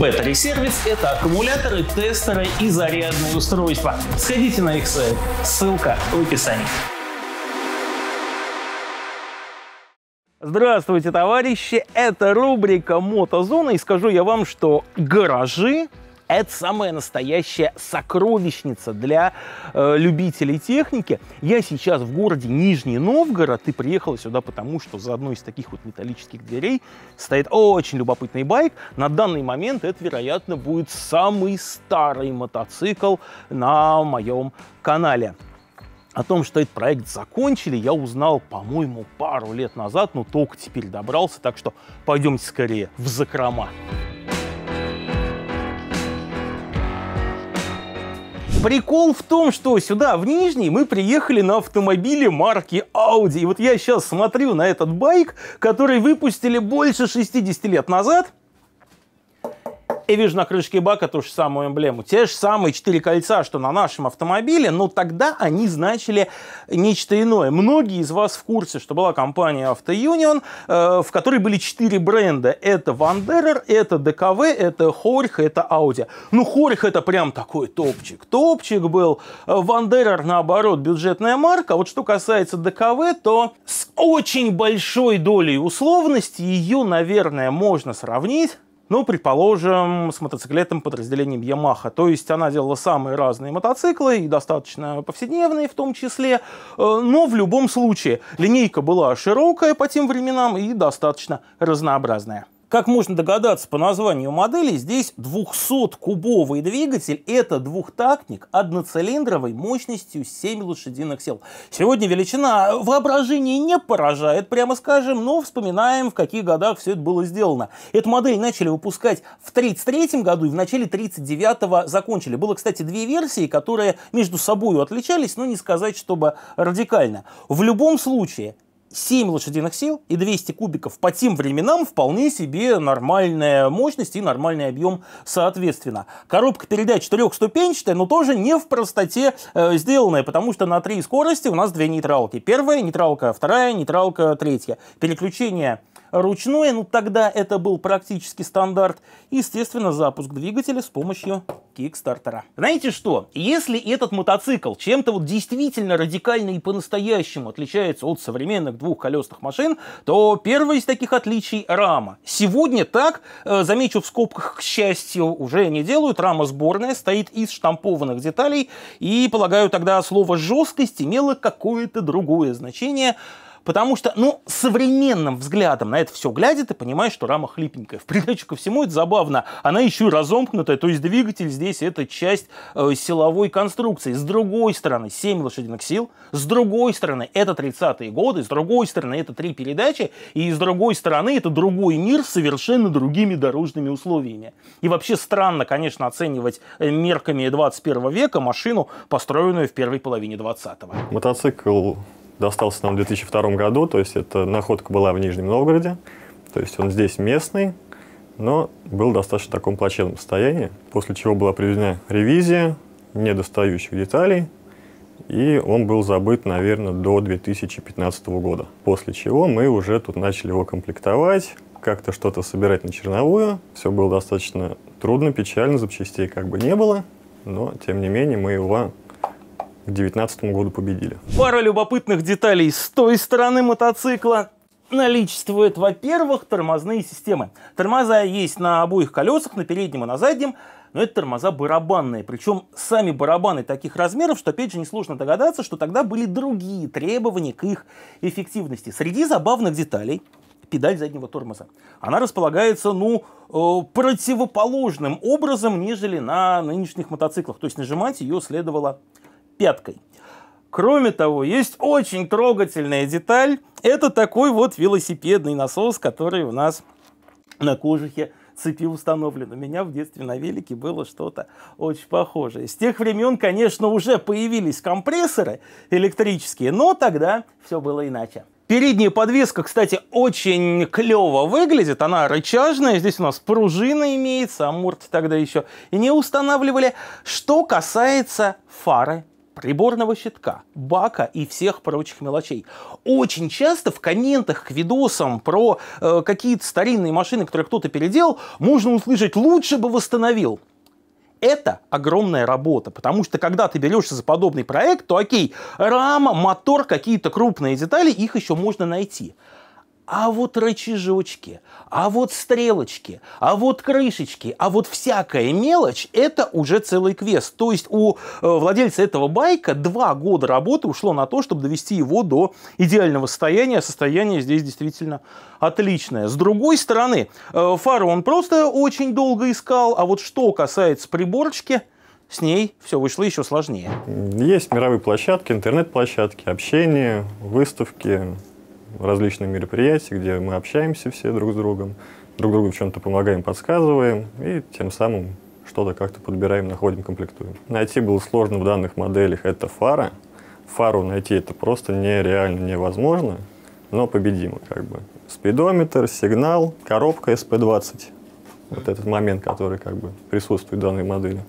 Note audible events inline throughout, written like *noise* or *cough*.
Battery-сервис — это аккумуляторы, тестеры и зарядные устройства. Сходите на их сайт, ссылка в описании. Здравствуйте, товарищи! Это рубрика «Мотозона» и скажу я вам, что гаражи это самая настоящая сокровищница для э, любителей техники. Я сейчас в городе Нижний Новгород и приехал сюда потому, что за одной из таких вот металлических дверей стоит очень любопытный байк. На данный момент это, вероятно, будет самый старый мотоцикл на моем канале. О том, что этот проект закончили, я узнал, по-моему, пару лет назад, но только теперь добрался, так что пойдемте скорее в закрома. Прикол в том, что сюда, в Нижний, мы приехали на автомобиле марки Audi. И вот я сейчас смотрю на этот байк, который выпустили больше 60 лет назад и вижу на крышке бака ту же самую эмблему. Те же самые четыре кольца, что на нашем автомобиле, но тогда они значили нечто иное. Многие из вас в курсе, что была компания Автоюнион, э, в которой были четыре бренда. Это Вандерер, это ДКВ, это Хорих, это Audi. Ну, Хорих это прям такой топчик. Топчик был. Вандерер, наоборот, бюджетная марка. А вот что касается ДКВ, то с очень большой долей условности ее, наверное, можно сравнить ну, предположим, с мотоциклетом подразделением Yamaha. То есть она делала самые разные мотоциклы, и достаточно повседневные в том числе. Э, но в любом случае, линейка была широкая по тем временам и достаточно разнообразная. Как можно догадаться по названию модели, здесь 200-кубовый двигатель. Это двухтактник одноцилиндровой мощностью 7 лошадиных сил. Сегодня величина воображение не поражает, прямо скажем, но вспоминаем, в каких годах все это было сделано. Эту модель начали выпускать в 33 году и в начале 39-го закончили. Было, кстати, две версии, которые между собой отличались, но не сказать, чтобы радикально. В любом случае, 7 лошадиных сил и 200 кубиков по тем временам вполне себе нормальная мощность и нормальный объем соответственно. Коробка передач трехступенчатая, но тоже не в простоте э, сделанная, потому что на три скорости у нас две нейтралки. Первая нейтралка, вторая нейтралка, третья. Переключение ручное, ну тогда это был практически стандарт, естественно, запуск двигателя с помощью кикстартера. Знаете что, если этот мотоцикл чем-то вот действительно радикально и по-настоящему отличается от современных двухколесных машин, то первое из таких отличий – рама. Сегодня так, э, замечу в скобках, к счастью, уже не делают, рама сборная, стоит из штампованных деталей, и, полагаю, тогда слово «жесткость» имело какое-то другое значение – Потому что, ну, современным взглядом на это все глядя, ты понимаешь, что рама хлипенькая. В придачу ко всему это забавно. Она еще и разомкнутая, то есть двигатель здесь это часть э, силовой конструкции. С другой стороны, 7 лошадиных сил. С другой стороны, это 30-е годы. С другой стороны, это три передачи. И с другой стороны, это другой мир с совершенно другими дорожными условиями. И вообще странно, конечно, оценивать э, мерками 21 века машину, построенную в первой половине 20-го. Мотоцикл достался нам в 2002 году, то есть эта находка была в Нижнем Новгороде, то есть он здесь местный, но был достаточно в таком плачевном состоянии, после чего была проведена ревизия недостающих деталей, и он был забыт, наверное, до 2015 года. После чего мы уже тут начали его комплектовать, как-то что-то собирать на черновую. Все было достаточно трудно, печально, запчастей как бы не было, но, тем не менее, мы его к 2019 году победили. Пара любопытных деталей с той стороны мотоцикла наличествует, во-первых, тормозные системы. Тормоза есть на обоих колесах, на переднем и на заднем, но это тормоза барабанные. Причем сами барабаны таких размеров, что опять же несложно догадаться, что тогда были другие требования к их эффективности. Среди забавных деталей педаль заднего тормоза. Она располагается, ну, э, противоположным образом, нежели на нынешних мотоциклах. То есть нажимать ее следовало пяткой. Кроме того, есть очень трогательная деталь. Это такой вот велосипедный насос, который у нас на кожухе цепи установлен. У меня в детстве на велике было что-то очень похожее. С тех времен, конечно, уже появились компрессоры электрические, но тогда все было иначе. Передняя подвеска, кстати, очень клево выглядит. Она рычажная. Здесь у нас пружина имеется. Амурт тогда еще и не устанавливали. Что касается фары приборного щитка, бака и всех прочих мелочей. Очень часто в комментах к видосам про э, какие-то старинные машины, которые кто-то переделал, можно услышать «лучше бы восстановил» это огромная работа, потому что когда ты берешься за подобный проект, то окей, рама, мотор, какие-то крупные детали, их еще можно найти. А вот рычажочки, а вот стрелочки, а вот крышечки, а вот всякая мелочь – это уже целый квест. То есть у э, владельца этого байка два года работы ушло на то, чтобы довести его до идеального состояния. Состояние здесь действительно отличное. С другой стороны, э, фару он просто очень долго искал, а вот что касается приборочки – с ней все вышло еще сложнее. Есть мировые площадки, интернет-площадки, общение, выставки, различных мероприятия, где мы общаемся все друг с другом, друг другу в чем-то помогаем, подсказываем, и тем самым что-то как-то подбираем, находим, комплектуем. Найти было сложно в данных моделях это фара. Фару найти это просто нереально невозможно, но победимо как бы. Спидометр, сигнал, коробка SP20. Вот этот момент, который как бы присутствует в данной модели.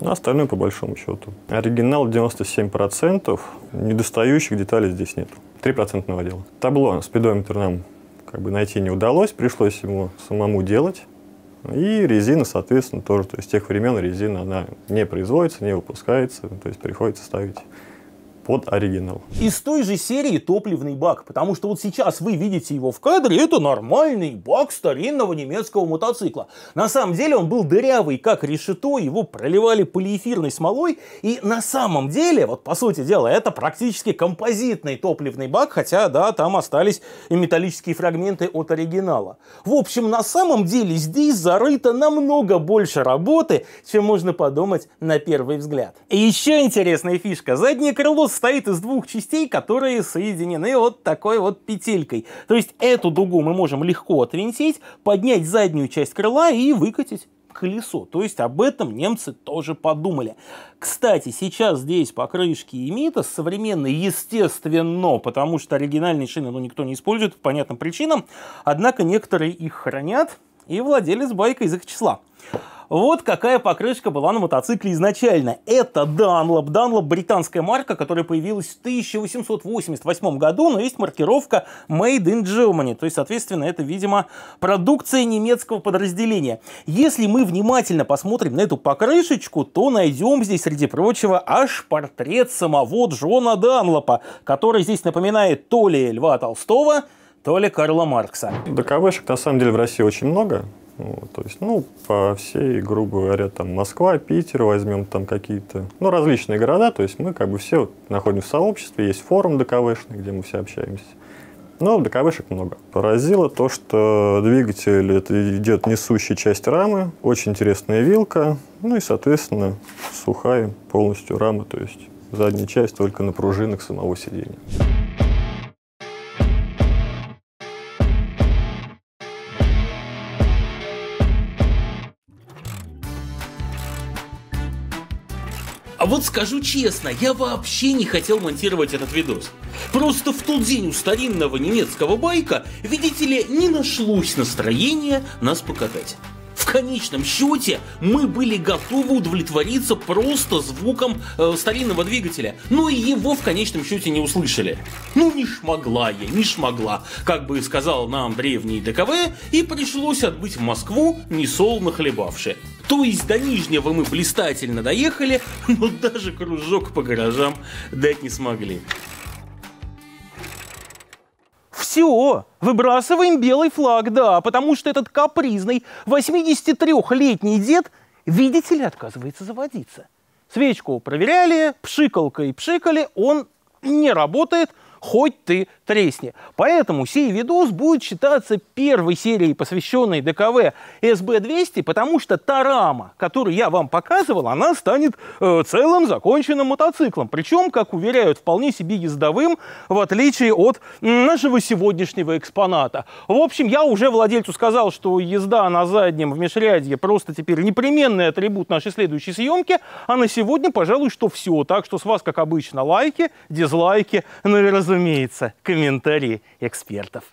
Ну, а остальное по большому счету. Оригинал 97%, недостающих деталей здесь нету. 3% наводила. Табло спидометр нам как бы найти не удалось, пришлось ему самому делать. И резина, соответственно, тоже. То есть с тех времен резина, она не производится, не выпускается, то есть приходится ставить под оригинал. Из той же серии топливный бак, потому что вот сейчас вы видите его в кадре, это нормальный бак старинного немецкого мотоцикла. На самом деле он был дырявый, как решето, его проливали полиэфирной смолой, и на самом деле, вот по сути дела, это практически композитный топливный бак, хотя, да, там остались и металлические фрагменты от оригинала. В общем, на самом деле здесь зарыто намного больше работы, чем можно подумать на первый взгляд. И еще интересная фишка. Заднее крыло состоит из двух частей, которые соединены вот такой вот петелькой. То есть эту дугу мы можем легко отвинтить, поднять заднюю часть крыла и выкатить колесо. То есть об этом немцы тоже подумали. Кстати, сейчас здесь покрышки имита современные, естественно, потому что оригинальные шины ну, никто не использует по понятным причинам, однако некоторые их хранят, и владелец байка из их числа. Вот какая покрышка была на мотоцикле изначально. Это Dunlop. Dunlop британская марка, которая появилась в 1888 году, но есть маркировка Made in Germany. То есть, соответственно, это, видимо, продукция немецкого подразделения. Если мы внимательно посмотрим на эту покрышечку, то найдем здесь, среди прочего, аж портрет самого Джона Данлопа, который здесь напоминает то ли Льва Толстого, то ли Карла Маркса. Доковышек на самом деле в России очень много. Вот, то есть, ну, по всей, грубо говоря, там Москва, Питер, возьмем там какие-то, ну, различные города, то есть мы как бы все вот находимся в сообществе, есть форум ДКВшный, где мы все общаемся. Но ДКВшек много. Поразило то, что двигатель это идет несущая часть рамы, очень интересная вилка, ну и, соответственно, сухая полностью рама, то есть задняя часть только на пружинах самого сидения. А вот скажу честно, я вообще не хотел монтировать этот видос. Просто в тот день у старинного немецкого байка, видите ли, не нашлось настроения нас покатать. В конечном счете мы были готовы удовлетвориться просто звуком э, старинного двигателя, но и его в конечном счете не услышали. Ну не шмогла я, не шмогла, как бы сказал нам древний ДКВ, и пришлось отбыть в Москву несолоно хлебавши. То есть до Нижнего мы блистательно доехали, *laughs* но даже кружок по гаражам дать не смогли. Все, выбрасываем белый флаг, да, потому что этот капризный 83-летний дед, видите ли, отказывается заводиться. Свечку проверяли, пшикалкой пшикали, он не работает – хоть ты тресни. Поэтому сей видос будет считаться первой серией, посвященной ДКВ СБ-200, потому что та рама, которую я вам показывал, она станет э, целым законченным мотоциклом. Причем, как уверяют, вполне себе ездовым, в отличие от нашего сегодняшнего экспоната. В общем, я уже владельцу сказал, что езда на заднем в межрядье просто теперь непременный атрибут нашей следующей съемки, а на сегодня, пожалуй, что все. Так что с вас, как обычно, лайки, дизлайки, наверное, разумеется, комментарии экспертов.